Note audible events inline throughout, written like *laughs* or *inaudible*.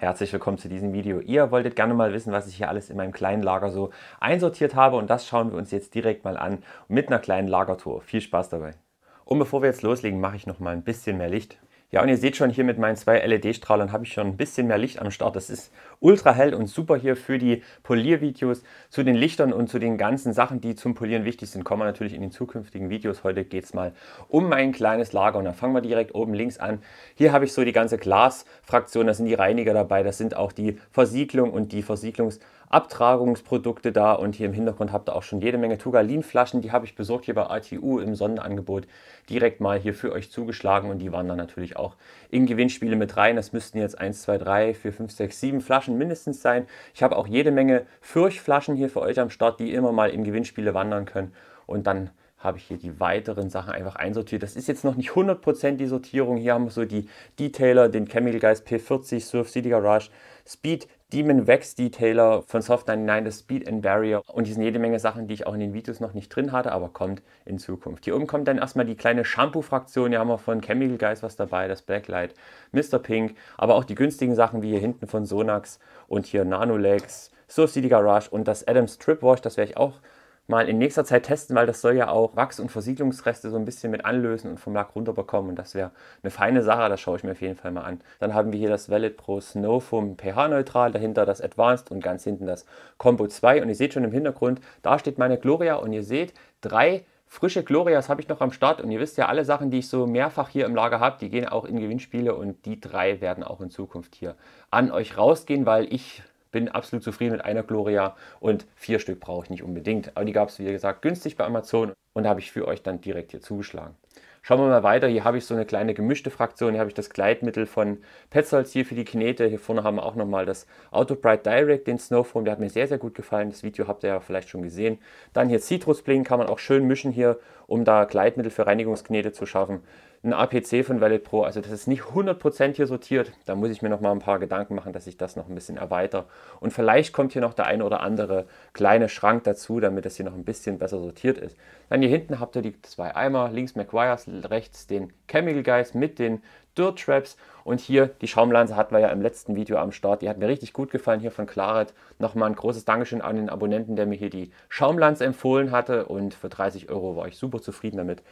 Herzlich willkommen zu diesem Video. Ihr wolltet gerne mal wissen, was ich hier alles in meinem kleinen Lager so einsortiert habe und das schauen wir uns jetzt direkt mal an mit einer kleinen Lagertour. Viel Spaß dabei. Und bevor wir jetzt loslegen, mache ich noch mal ein bisschen mehr Licht. Ja, und ihr seht schon hier mit meinen zwei LED-Strahlern habe ich schon ein bisschen mehr Licht am Start. Das ist ultra hell und super hier für die Poliervideos. Zu den Lichtern und zu den ganzen Sachen, die zum Polieren wichtig sind, kommen wir natürlich in den zukünftigen Videos. Heute geht es mal um mein kleines Lager und dann fangen wir direkt oben links an. Hier habe ich so die ganze Glasfraktion, da sind die Reiniger dabei, das sind auch die Versiegelung und die Versiegelungs- Abtragungsprodukte da und hier im Hintergrund habt ihr auch schon jede Menge Tugalin-Flaschen, die habe ich besorgt hier bei ATU im Sonderangebot direkt mal hier für euch zugeschlagen und die waren dann natürlich auch in Gewinnspiele mit rein. Das müssten jetzt 1, 2, 3, 4, 5, 6, 7 Flaschen mindestens sein. Ich habe auch jede Menge Fürchflaschen hier für euch am Start, die immer mal in Gewinnspiele wandern können. Und dann habe ich hier die weiteren Sachen einfach einsortiert. Das ist jetzt noch nicht 100% die Sortierung. Hier haben wir so die Detailer, den Chemical Guys P40, Surf City Garage, Speed, Demon Wax Detailer von Soft99, das Speed and Barrier. Und hier sind jede Menge Sachen, die ich auch in den Videos noch nicht drin hatte, aber kommt in Zukunft. Hier oben kommt dann erstmal die kleine Shampoo-Fraktion. Hier haben wir von Chemical Guys was dabei, das Blacklight, Mr. Pink, aber auch die günstigen Sachen wie hier hinten von Sonax und hier Nanolex, Surf City Garage und das Adams Trip Wash. Das werde ich auch mal in nächster Zeit testen, weil das soll ja auch Wachs- und Versiegelungsreste so ein bisschen mit anlösen und vom Lack runterbekommen. Und das wäre eine feine Sache, das schaue ich mir auf jeden Fall mal an. Dann haben wir hier das Valid Pro Snow vom pH-Neutral, dahinter das Advanced und ganz hinten das Combo 2. Und ihr seht schon im Hintergrund, da steht meine Gloria und ihr seht drei frische Glorias habe ich noch am Start und ihr wisst ja, alle Sachen, die ich so mehrfach hier im Lager habe, die gehen auch in Gewinnspiele und die drei werden auch in Zukunft hier an euch rausgehen, weil ich bin absolut zufrieden mit einer Gloria und vier Stück brauche ich nicht unbedingt. Aber die gab es, wie gesagt, günstig bei Amazon und habe ich für euch dann direkt hier zugeschlagen. Schauen wir mal weiter. Hier habe ich so eine kleine gemischte Fraktion. Hier habe ich das Gleitmittel von Petzolds hier für die Knete. Hier vorne haben wir auch nochmal das Auto Bright Direct, den Snowform. Der hat mir sehr, sehr gut gefallen. Das Video habt ihr ja vielleicht schon gesehen. Dann hier Citrus Bling kann man auch schön mischen hier, um da Gleitmittel für Reinigungsknete zu schaffen ein APC von Valid Pro. Also das ist nicht 100% hier sortiert. Da muss ich mir noch mal ein paar Gedanken machen, dass ich das noch ein bisschen erweitere. Und vielleicht kommt hier noch der ein oder andere kleine Schrank dazu, damit das hier noch ein bisschen besser sortiert ist. Dann hier hinten habt ihr die zwei Eimer. Links McGuire's, rechts den Chemical Guys mit den Dirt Traps. Und hier die Schaumlanze hatten wir ja im letzten Video am Start. Die hat mir richtig gut gefallen hier von Claret. Nochmal ein großes Dankeschön an den Abonnenten, der mir hier die Schaumlanze empfohlen hatte. Und für 30 Euro war ich super zufrieden damit.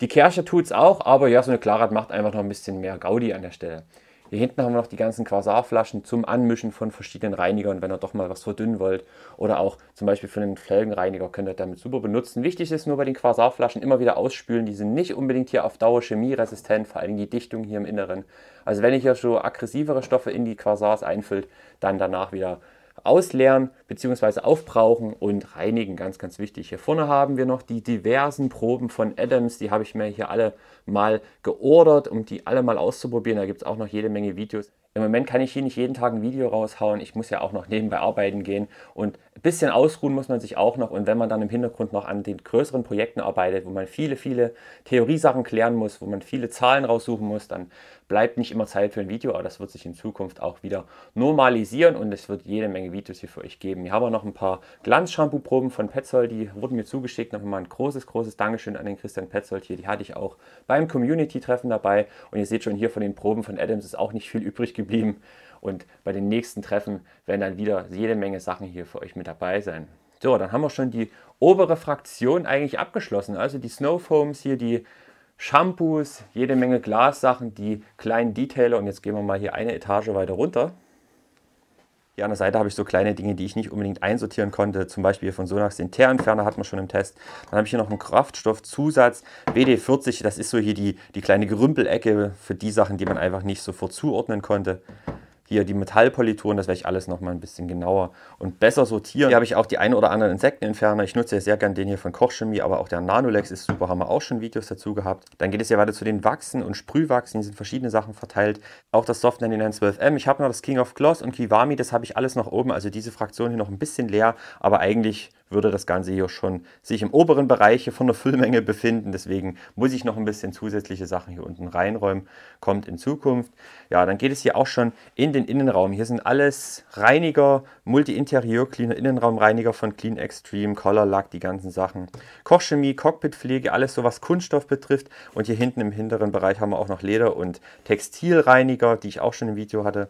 Die Kersche tut es auch, aber ja, so eine Klarat macht einfach noch ein bisschen mehr Gaudi an der Stelle. Hier hinten haben wir noch die ganzen Quasarflaschen zum Anmischen von verschiedenen Reinigern, wenn ihr doch mal was verdünnen wollt. Oder auch zum Beispiel für einen Felgenreiniger könnt ihr damit super benutzen. Wichtig ist nur bei den Quasarflaschen immer wieder ausspülen. Die sind nicht unbedingt hier auf Dauer chemieresistent, vor allem die Dichtung hier im Inneren. Also wenn ihr hier so aggressivere Stoffe in die Quasars einfüllt, dann danach wieder ausleeren bzw. aufbrauchen und reinigen. Ganz, ganz wichtig. Hier vorne haben wir noch die diversen Proben von Adams. Die habe ich mir hier alle mal geordert, um die alle mal auszuprobieren. Da gibt es auch noch jede Menge Videos. Im Moment kann ich hier nicht jeden Tag ein Video raushauen. Ich muss ja auch noch nebenbei arbeiten gehen. Und ein bisschen ausruhen muss man sich auch noch. Und wenn man dann im Hintergrund noch an den größeren Projekten arbeitet, wo man viele, viele Theoriesachen klären muss, wo man viele Zahlen raussuchen muss, dann bleibt nicht immer Zeit für ein Video, aber das wird sich in Zukunft auch wieder normalisieren und es wird jede Menge Videos hier für euch geben. Hier haben wir noch ein paar glanz proben von Petzold, die wurden mir zugeschickt. Nochmal ein großes, großes Dankeschön an den Christian Petzold hier. Die hatte ich auch beim Community-Treffen dabei und ihr seht schon hier von den Proben von Adams ist auch nicht viel übrig geblieben. Und bei den nächsten Treffen werden dann wieder jede Menge Sachen hier für euch mit dabei sein. So, dann haben wir schon die obere Fraktion eigentlich abgeschlossen. Also die Snowfoams hier, die Shampoos, jede Menge Glassachen, die kleinen Detailer. Und jetzt gehen wir mal hier eine Etage weiter runter. Hier an der Seite habe ich so kleine Dinge, die ich nicht unbedingt einsortieren konnte. Zum Beispiel von Sonax den Teerentferner hat man schon im Test. Dann habe ich hier noch einen Kraftstoffzusatz WD40. Das ist so hier die, die kleine Gerümpelecke für die Sachen, die man einfach nicht sofort zuordnen konnte. Hier die Metallpolituren, das werde ich alles nochmal ein bisschen genauer und besser sortieren. Hier habe ich auch die ein oder anderen Insektenentferner. Ich nutze ja sehr gern den hier von Kochchemie, aber auch der Nanolex ist super, haben wir auch schon Videos dazu gehabt. Dann geht es ja weiter zu den Wachsen und Sprühwachsen, hier sind verschiedene Sachen verteilt. Auch das Soft 9912M, ich habe noch das King of Gloss und Kiwami, das habe ich alles noch oben. Also diese Fraktion hier noch ein bisschen leer, aber eigentlich würde das Ganze hier schon sich im oberen Bereich von der Füllmenge befinden. Deswegen muss ich noch ein bisschen zusätzliche Sachen hier unten reinräumen. Kommt in Zukunft. Ja, dann geht es hier auch schon in den Innenraum. Hier sind alles Reiniger, Multi-Interieur-Cleaner, Innenraumreiniger von Clean Extreme, Color Lack, die ganzen Sachen. Kochchemie, Cockpitpflege, alles so was Kunststoff betrifft. Und hier hinten im hinteren Bereich haben wir auch noch Leder- und Textilreiniger, die ich auch schon im Video hatte.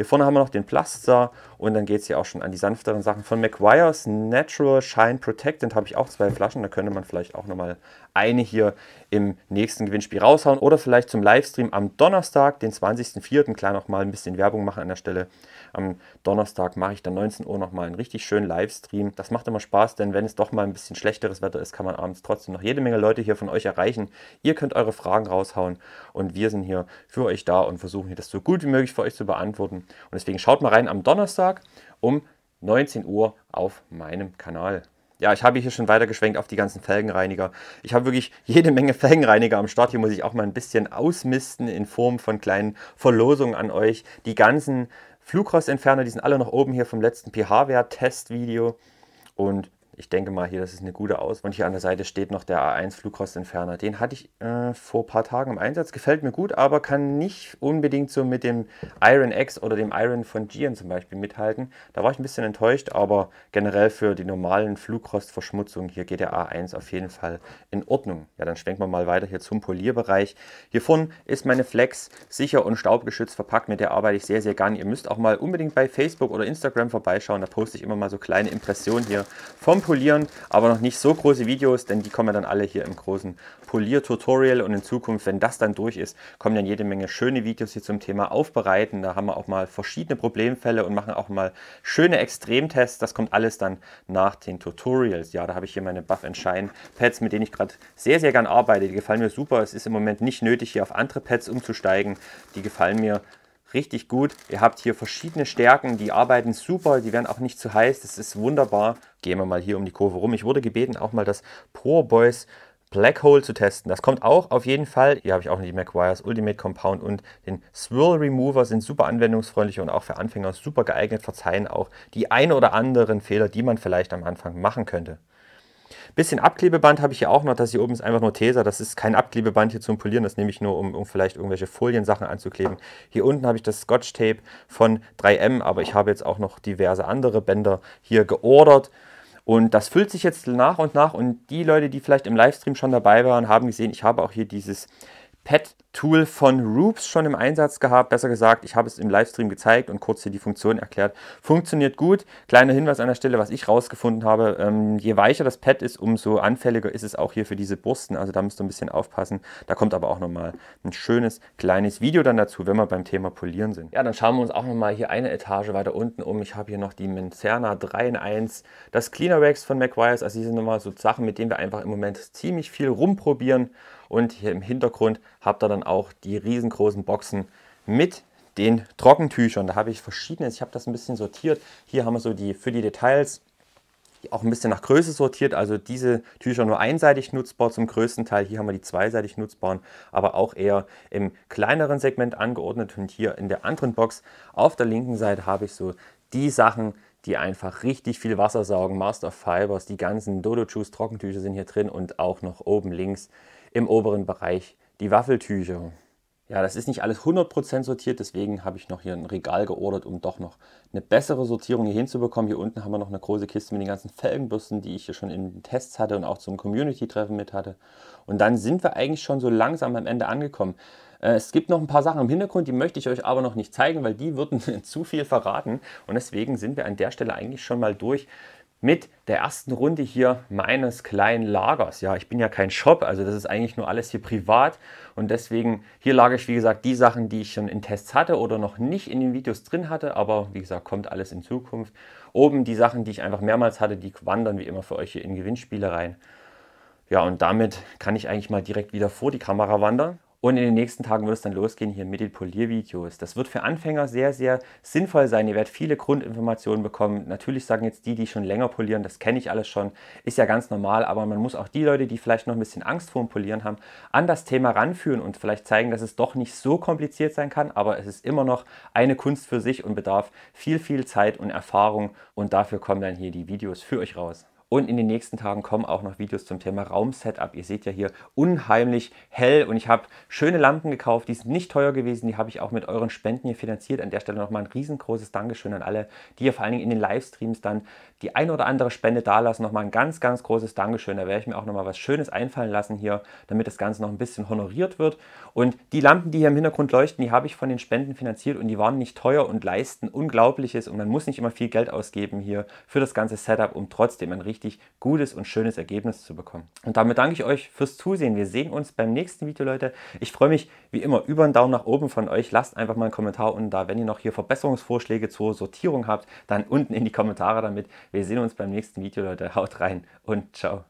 Hier vorne haben wir noch den Plaster und dann geht es hier auch schon an die sanfteren Sachen. Von McGuire's Natural Shine Protectant habe ich auch zwei Flaschen. Da könnte man vielleicht auch nochmal eine hier im nächsten Gewinnspiel raushauen. Oder vielleicht zum Livestream am Donnerstag, den 20.04. Klar nochmal ein bisschen Werbung machen an der Stelle. Am Donnerstag mache ich dann 19 Uhr nochmal einen richtig schönen Livestream. Das macht immer Spaß, denn wenn es doch mal ein bisschen schlechteres Wetter ist, kann man abends trotzdem noch jede Menge Leute hier von euch erreichen. Ihr könnt eure Fragen raushauen und wir sind hier für euch da und versuchen hier das so gut wie möglich für euch zu beantworten. Und deswegen schaut mal rein am Donnerstag um 19 Uhr auf meinem Kanal. Ja, ich habe hier schon weiter geschwenkt auf die ganzen Felgenreiniger. Ich habe wirklich jede Menge *laughs* Felgenreiniger am Start. Hier muss ich auch mal ein bisschen ausmisten in Form von kleinen Verlosungen an euch. Die ganzen Flugrostentferner, die sind alle noch oben hier vom letzten pH-Wert-Testvideo. Und ich denke mal hier, das ist eine gute Auswahl. Und hier an der Seite steht noch der A1 Flugrostentferner. Den hatte ich äh, vor ein paar Tagen im Einsatz. Gefällt mir gut, aber kann nicht unbedingt so mit dem Iron X oder dem Iron von Gian zum Beispiel mithalten. Da war ich ein bisschen enttäuscht, aber generell für die normalen Flugrostverschmutzungen hier geht der A1 auf jeden Fall in Ordnung. Ja, dann schwenken wir mal weiter hier zum Polierbereich. Hier vorne ist meine Flex sicher und staubgeschützt verpackt. Mit der arbeite ich sehr, sehr gern. Ihr müsst auch mal unbedingt bei Facebook oder Instagram vorbeischauen. Da poste ich immer mal so kleine Impressionen hier vom polieren, aber noch nicht so große Videos, denn die kommen ja dann alle hier im großen Polier-Tutorial und in Zukunft, wenn das dann durch ist, kommen dann jede Menge schöne Videos hier zum Thema Aufbereiten. Da haben wir auch mal verschiedene Problemfälle und machen auch mal schöne Extremtests. Das kommt alles dann nach den Tutorials. Ja, da habe ich hier meine Buff Shine Pads, mit denen ich gerade sehr, sehr gern arbeite. Die gefallen mir super. Es ist im Moment nicht nötig, hier auf andere Pads umzusteigen. Die gefallen mir richtig gut. Ihr habt hier verschiedene Stärken, die arbeiten super, die werden auch nicht zu heiß, das ist wunderbar. Gehen wir mal hier um die Kurve rum. Ich wurde gebeten, auch mal das Poor Boys Black Hole zu testen. Das kommt auch auf jeden Fall. Hier habe ich auch noch die McGuire's Ultimate Compound und den Swirl Remover sind super anwendungsfreundlich und auch für Anfänger super geeignet, verzeihen auch die ein oder anderen Fehler, die man vielleicht am Anfang machen könnte. Bisschen Abklebeband habe ich hier auch noch. Das hier oben ist einfach nur Tesa. Das ist kein Abklebeband hier zum Polieren. Das nehme ich nur, um, um vielleicht irgendwelche Foliensachen anzukleben. Hier unten habe ich das Scotch Tape von 3M, aber ich habe jetzt auch noch diverse andere Bänder hier geordert. Und das füllt sich jetzt nach und nach. Und die Leute, die vielleicht im Livestream schon dabei waren, haben gesehen, ich habe auch hier dieses Pad Tool von Roops schon im Einsatz gehabt. Besser gesagt, ich habe es im Livestream gezeigt und kurz hier die Funktion erklärt. Funktioniert gut. Kleiner Hinweis an der Stelle, was ich rausgefunden habe. Ähm, je weicher das Pad ist, umso anfälliger ist es auch hier für diese Bürsten. Also da müsst ihr ein bisschen aufpassen. Da kommt aber auch nochmal ein schönes kleines Video dann dazu, wenn wir beim Thema Polieren sind. Ja, dann schauen wir uns auch nochmal hier eine Etage weiter unten um. Ich habe hier noch die Mencerna 3 in 1, das Cleaner Wax von McGuire's. Also diese nochmal so Sachen, mit denen wir einfach im Moment ziemlich viel rumprobieren. Und hier im Hintergrund habt ihr dann auch die riesengroßen Boxen mit den Trockentüchern. Da habe ich verschiedene, ich habe das ein bisschen sortiert. Hier haben wir so die für die Details auch ein bisschen nach Größe sortiert. Also diese Tücher nur einseitig nutzbar zum größten Teil. Hier haben wir die zweiseitig nutzbaren, aber auch eher im kleineren Segment angeordnet. Und hier in der anderen Box auf der linken Seite habe ich so die Sachen, die einfach richtig viel Wasser saugen. Master Fibers, die ganzen Dodo Juice Trockentücher sind hier drin und auch noch oben links im oberen Bereich die Waffeltücher. Ja, das ist nicht alles 100% sortiert, deswegen habe ich noch hier ein Regal geordert, um doch noch eine bessere Sortierung hier hinzubekommen. Hier unten haben wir noch eine große Kiste mit den ganzen Felgenbürsten, die ich hier schon in den Tests hatte und auch zum Community-Treffen mit hatte. Und dann sind wir eigentlich schon so langsam am Ende angekommen. Äh, es gibt noch ein paar Sachen im Hintergrund, die möchte ich euch aber noch nicht zeigen, weil die würden *laughs* zu viel verraten. Und deswegen sind wir an der Stelle eigentlich schon mal durch mit der ersten Runde hier meines kleinen Lagers. Ja, ich bin ja kein Shop, also das ist eigentlich nur alles hier privat und deswegen hier lagere ich, wie gesagt, die Sachen, die ich schon in Tests hatte oder noch nicht in den Videos drin hatte, aber wie gesagt, kommt alles in Zukunft. Oben die Sachen, die ich einfach mehrmals hatte, die wandern wie immer für euch hier in Gewinnspiele rein. Ja, und damit kann ich eigentlich mal direkt wieder vor die Kamera wandern und in den nächsten Tagen wird es dann losgehen hier mit den Poliervideos. Das wird für Anfänger sehr, sehr sinnvoll sein. Ihr werdet viele Grundinformationen bekommen. Natürlich sagen jetzt die, die schon länger polieren, das kenne ich alles schon, ist ja ganz normal, aber man muss auch die Leute, die vielleicht noch ein bisschen Angst vor dem Polieren haben, an das Thema ranführen und vielleicht zeigen, dass es doch nicht so kompliziert sein kann, aber es ist immer noch eine Kunst für sich und bedarf viel, viel Zeit und Erfahrung und dafür kommen dann hier die Videos für euch raus. Und in den nächsten Tagen kommen auch noch Videos zum Thema Raumsetup. Ihr seht ja hier unheimlich hell und ich habe schöne Lampen gekauft. Die sind nicht teuer gewesen. Die habe ich auch mit euren Spenden hier finanziert. An der Stelle nochmal ein riesengroßes Dankeschön an alle, die hier vor allen Dingen in den Livestreams dann die ein oder andere Spende dalassen. Nochmal ein ganz, ganz großes Dankeschön. Da werde ich mir auch nochmal was Schönes einfallen lassen hier, damit das Ganze noch ein bisschen honoriert wird. Und die Lampen, die hier im Hintergrund leuchten, die habe ich von den Spenden finanziert und die waren nicht teuer und leisten Unglaubliches. Und man muss nicht immer viel Geld ausgeben hier für das ganze Setup, um trotzdem ein richtig wichtig, gutes und schönes Ergebnis zu bekommen. Und damit danke ich euch fürs Zusehen. Wir sehen uns beim nächsten Video, Leute. Ich freue mich wie immer über einen Daumen nach oben von euch. Lasst einfach mal einen Kommentar unten da. Wenn ihr noch hier Verbesserungsvorschläge zur Sortierung habt, dann unten in die Kommentare damit. Wir sehen uns beim nächsten Video, Leute. Haut rein und ciao.